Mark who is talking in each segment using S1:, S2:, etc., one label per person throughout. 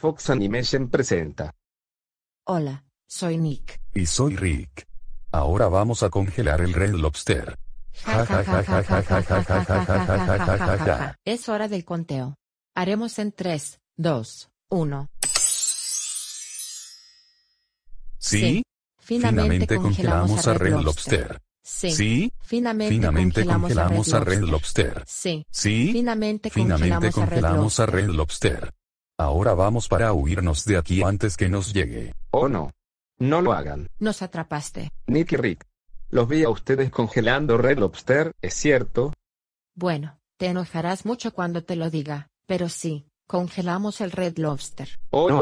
S1: Fox Animation presenta.
S2: Hola, soy Nick.
S1: Y soy Rick. Ahora vamos a congelar el Red Lobster.
S2: Es hora del conteo. Haremos en 3, 2, 1.
S1: Sí. Finalmente congelamos a Red Lobster. Sí. sí. Finalmente, congelamos, a Red Lobster. Sí. sí. Finalmente, congelamos a Red Lobster. Ahora vamos
S3: para huirnos de aquí antes que nos llegue. Oh no. No lo hagan.
S2: Nos atrapaste.
S3: Nick Rick. Los vi a ustedes congelando Red Lobster, ¿es cierto?
S2: Bueno, te enojarás mucho cuando te lo diga, pero sí, congelamos el Red Lobster.
S3: Oh, no,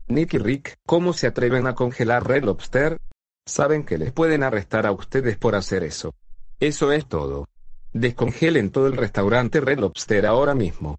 S3: oh, Rick, ¿cómo se atreven a congelar Red Lobster? Saben que les pueden arrestar a ustedes por hacer eso. Eso es todo. Descongelen todo el restaurante Red Lobster ahora mismo.